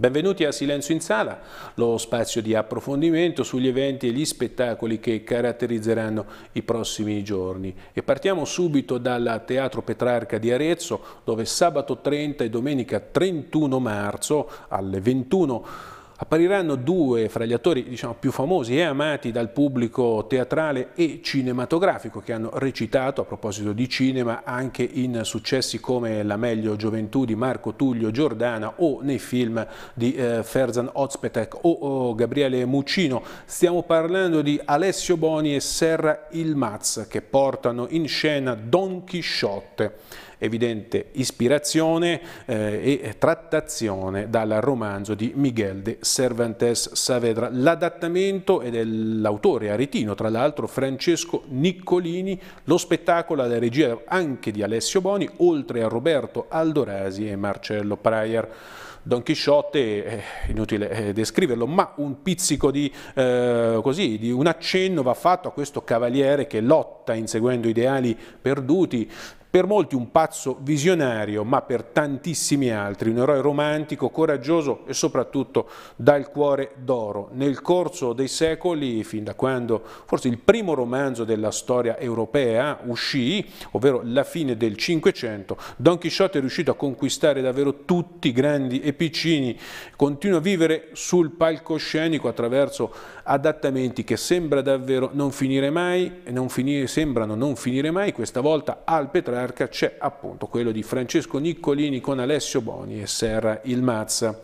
Benvenuti a Silenzio in Sala, lo spazio di approfondimento sugli eventi e gli spettacoli che caratterizzeranno i prossimi giorni. E partiamo subito dal Teatro Petrarca di Arezzo, dove sabato 30 e domenica 31 marzo alle 21 appariranno due fra gli attori diciamo, più famosi e amati dal pubblico teatrale e cinematografico che hanno recitato a proposito di cinema anche in successi come La meglio gioventù di Marco Tullio Giordana o nei film di eh, Ferzan Ozpetek o, o Gabriele Muccino. Stiamo parlando di Alessio Boni e Serra Ilmaz che portano in scena Don Chisciotte evidente ispirazione eh, e trattazione dal romanzo di Miguel de Cervantes Saavedra. L'adattamento è dell'autore aretino, tra l'altro Francesco Niccolini, lo spettacolo alla regia anche di Alessio Boni, oltre a Roberto Aldorasi e Marcello Prayer. Don Chisciotte, eh, inutile eh, descriverlo, ma un pizzico di, eh, così, di un accenno va fatto a questo cavaliere che lotta inseguendo ideali perduti per molti un pazzo visionario, ma per tantissimi altri un eroe romantico, coraggioso e soprattutto dal cuore d'oro. Nel corso dei secoli, fin da quando forse il primo romanzo della storia europea uscì, ovvero la fine del Cinquecento, Don Chisciotte è riuscito a conquistare davvero tutti, grandi e piccini, continua a vivere sul palcoscenico attraverso adattamenti che sembra davvero non finire mai, non finire, sembrano non finire mai, questa volta al Petrarca Petrarca c'è appunto quello di Francesco Niccolini con Alessio Boni e Serra Il Mazza.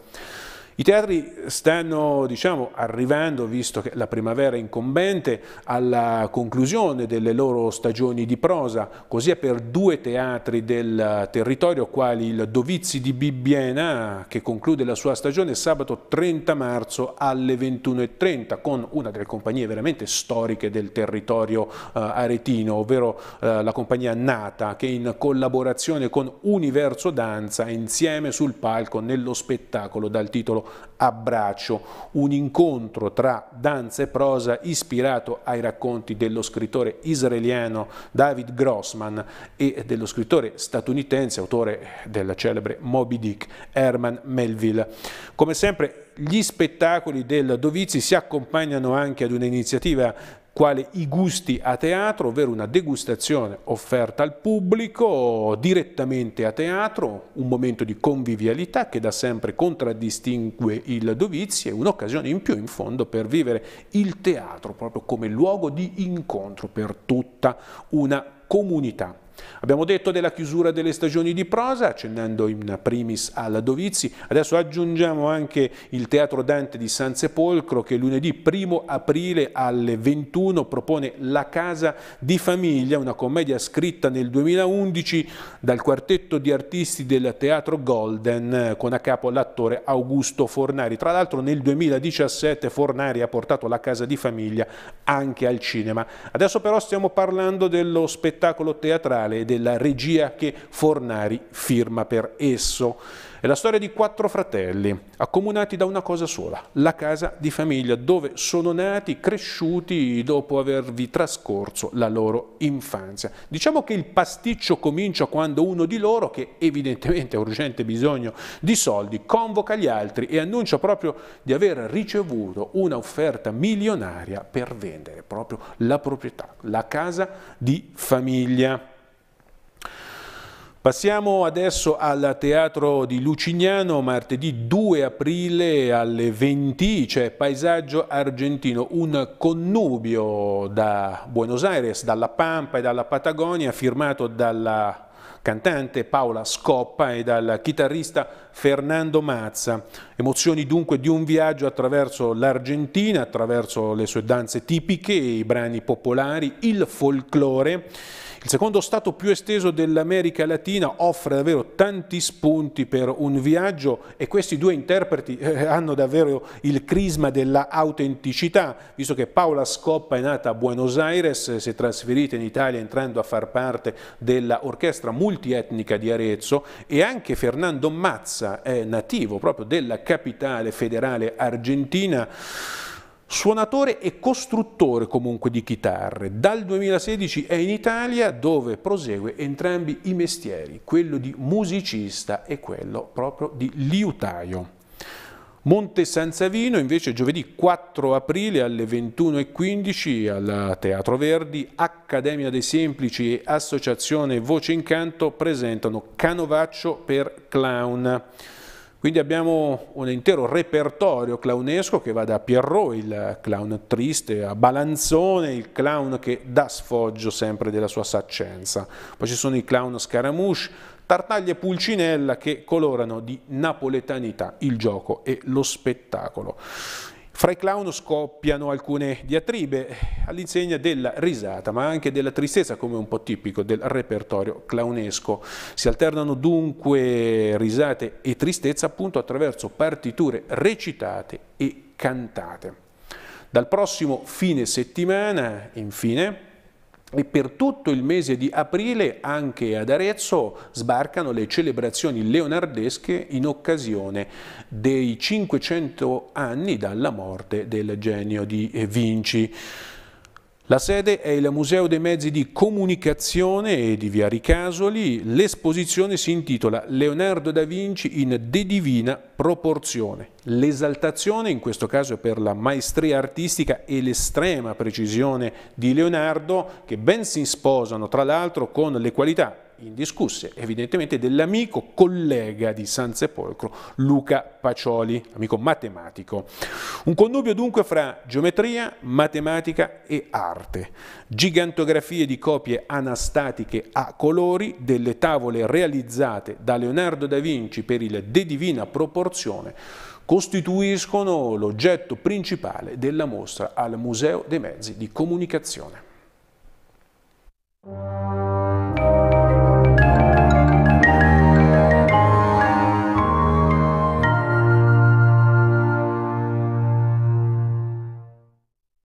I teatri stanno diciamo, arrivando, visto che la primavera è incombente, alla conclusione delle loro stagioni di prosa, così è per due teatri del territorio, quali il Dovizi di Bibbiena, che conclude la sua stagione sabato 30 marzo alle 21.30, con una delle compagnie veramente storiche del territorio eh, aretino, ovvero eh, la compagnia Nata, che in collaborazione con Universo Danza, insieme sul palco nello spettacolo dal titolo Abbraccio, un incontro tra danza e prosa ispirato ai racconti dello scrittore israeliano David Grossman e dello scrittore statunitense, autore del celebre Moby Dick, Herman Melville. Come sempre gli spettacoli del Dovizi si accompagnano anche ad un'iniziativa quale i gusti a teatro, ovvero una degustazione offerta al pubblico direttamente a teatro, un momento di convivialità che da sempre contraddistingue il Dovizi e un'occasione in più in fondo per vivere il teatro proprio come luogo di incontro per tutta una comunità. Abbiamo detto della chiusura delle stagioni di prosa, accennando in primis alla Dovizi, adesso aggiungiamo anche il Teatro Dante di San Sepolcro che lunedì 1 aprile alle 21 propone La casa di famiglia, una commedia scritta nel 2011 dal quartetto di artisti del Teatro Golden con a capo l'attore Augusto Fornari. Tra l'altro nel 2017 Fornari ha portato La casa di famiglia anche al cinema. Adesso però stiamo parlando dello spettacolo teatrale musicale e della regia che Fornari firma per esso. È la storia di quattro fratelli, accomunati da una cosa sola, la casa di famiglia, dove sono nati, cresciuti dopo avervi trascorso la loro infanzia. Diciamo che il pasticcio comincia quando uno di loro, che evidentemente ha urgente bisogno di soldi, convoca gli altri e annuncia proprio di aver ricevuto un'offerta milionaria per vendere proprio la proprietà, la casa di famiglia. Passiamo adesso al Teatro di Lucignano, martedì 2 aprile alle 20 c'è cioè Paesaggio Argentino, un connubio da Buenos Aires, dalla Pampa e dalla Patagonia, firmato dalla cantante Paola Scoppa e dal chitarrista Fernando Mazza. Emozioni dunque di un viaggio attraverso l'Argentina, attraverso le sue danze tipiche, i brani popolari, il folklore il secondo stato più esteso dell'America Latina offre davvero tanti spunti per un viaggio e questi due interpreti eh, hanno davvero il crisma dell'autenticità, visto che Paola Scoppa è nata a Buenos Aires, eh, si è trasferita in Italia entrando a far parte dell'orchestra multietnica di Arezzo e anche Fernando Mazza è nativo proprio della capitale federale argentina. Suonatore e costruttore comunque di chitarre, dal 2016 è in Italia dove prosegue entrambi i mestieri, quello di musicista e quello proprio di liutaio. Monte San Savino invece giovedì 4 aprile alle 21.15 al Teatro Verdi, Accademia dei Semplici e Associazione Voce Incanto presentano Canovaccio per Clown. Quindi abbiamo un intero repertorio clownesco che va da Pierrot, il clown triste, a Balanzone, il clown che dà sfoggio sempre della sua saccenza. Poi ci sono i clown Scaramouche, Tartaglia e Pulcinella che colorano di napoletanità il gioco e lo spettacolo. Fra i clown scoppiano alcune diatribe all'insegna della risata, ma anche della tristezza, come un po' tipico del repertorio clownesco. Si alternano dunque risate e tristezza appunto attraverso partiture recitate e cantate. Dal prossimo fine settimana, infine, e per tutto il mese di aprile anche ad Arezzo sbarcano le celebrazioni leonardesche in occasione dei 500 anni dalla morte del genio di eh, Vinci. La sede è il Museo dei Mezzi di Comunicazione e di Via Ricasoli. L'esposizione si intitola Leonardo da Vinci in De Divina Proporzione. L'esaltazione, in questo caso per la maestria artistica e l'estrema precisione di Leonardo, che ben si sposano tra l'altro con le qualità indiscusse, evidentemente dell'amico collega di San Sepolcro Luca Pacioli, amico matematico. Un connubio dunque fra geometria, matematica e arte, gigantografie di copie anastatiche a colori delle tavole realizzate da Leonardo da Vinci per il De Divina Proporzione costituiscono l'oggetto principale della mostra al Museo dei Mezzi di Comunicazione.